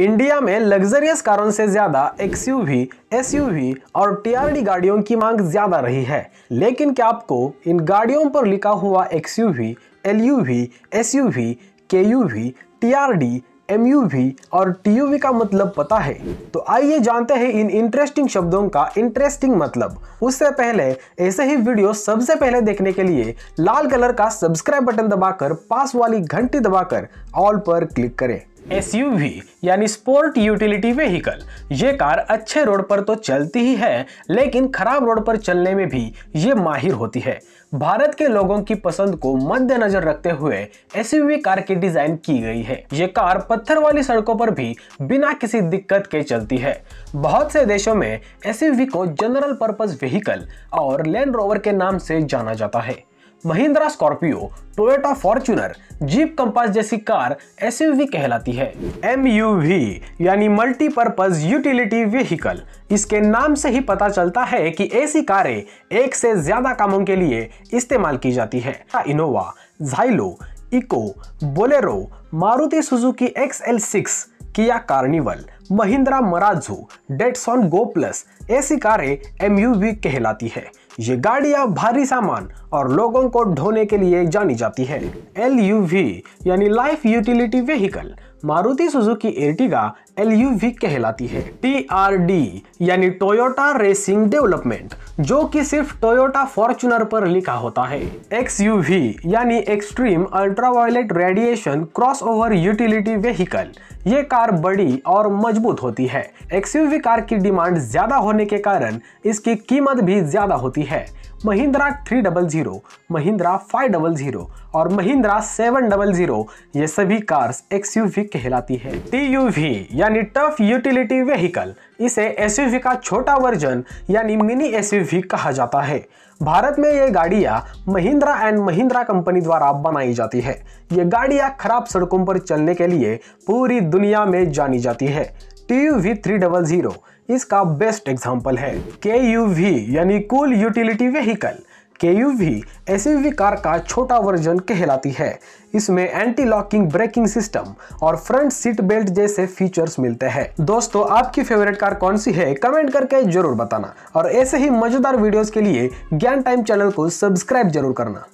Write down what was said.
India में luxurious कारों से ज्यादा एक्सयूवी, एसयूवी और टीआरडी गाड़ियों की मांग ज्यादा रही है लेकिन क्या आपको इन गाड़ियों पर लिखा हुआ XUV, LUV, SUV, KUV, TRD, V और वी का मतलब पता है तो आइए जानते हैं इन इंटरेस्टिंग शब्दों का इंटरेस्टिंग मतलब उससे पहले ऐसे ही वीडियो सबसे पहले देखने के लिए लाल कलर का सब्सक्राइब बटन दबाकर पास वाली घंटी दबाकर ऑल पर क्लिक करें एस यानी स्पोर्ट यूटिलिटी व्हीकल ये कार अच्छे रोड पर तो चलती ही है लेकिन खराब रोड पर चलने में भी ये माहिर होती है भारत के लोगों की पसंद को मद्देनजर रखते हुए एस कार की डिजाइन की गई है ये कार पत्थर वाली सड़कों पर भी बिना किसी दिक्कत के चलती है बहुत से देशों में एस को जनरल पर्पज व्हीकल और लैंड रोवर के नाम से जाना जाता है Mahindra Scorpio Toyota Fortuner Jeep Compass जैसी कार एस कहलाती है एम यानी मल्टीपर्पज यूटिलिटी व्हीकल इसके नाम से ही पता चलता है कि ऐसी कारें एक से ज्यादा कामों के लिए इस्तेमाल की जाती है Innova Xylo Eeco Bolero Maruti Suzuki X L six Kia Carnival Mahindra Marazzo Datsun Go Plus ऐसी कारें एम कहलाती है ये गाड़ियां भारी सामान और लोगों को ढोने के लिए जानी जाती है एल यानी life utility vehicle Maruti Suzuki Ertiga L कहलाती है टी यानी टोयोटा रेसिंग डेवलपमेंट जो कि सिर्फ टोयोटा फॉर्चुनर पर लिखा होता है एक्स यानी extreme ultraviolet radiation crossover utility vehicle ये कार बड़ी और मजबूत होती है वी कार की डिमांड ज्यादा होने के कारण इसकी कीमत भी ज्यादा होती है Mahindra three double zero Mahindra five double zero और महिंद्रा सेवन डबल ज़ीरो ये सभी कार्स एक्सयूवी कहलाती है टीयूवी यानी टफ यूटिलिटी व्हीकल इसे एसयूवी का छोटा वर्जन यानी मिनी एसयूवी कहा जाता है भारत में ये गाड़ियाँ महिंद्रा एंड महिंद्रा कंपनी द्वारा बनाई जाती है ये गाड़ियाँ खराब सड़कों पर चलने के लिए पूरी दुनिया में जानी जाती है T U V three double zero इसका बेस्ट एग्जाम्पल है के यू वी यानी cool utility vehicle K U V S car का छोटा वर्जन कहलाती है इसमें एंटी लॉकिंग ब्रेकिंग सिस्टम और फ्रंट सीट बेल्ट जैसे फीचर्स मिलते हैं दोस्तों आपकी फेवरेट कार कौन सी है कमेंट करके जरूर बताना और ऐसे ही मजेदार वीडियोस के लिए ज्ञान टाइम चैनल को सब्सक्राइब जरूर करना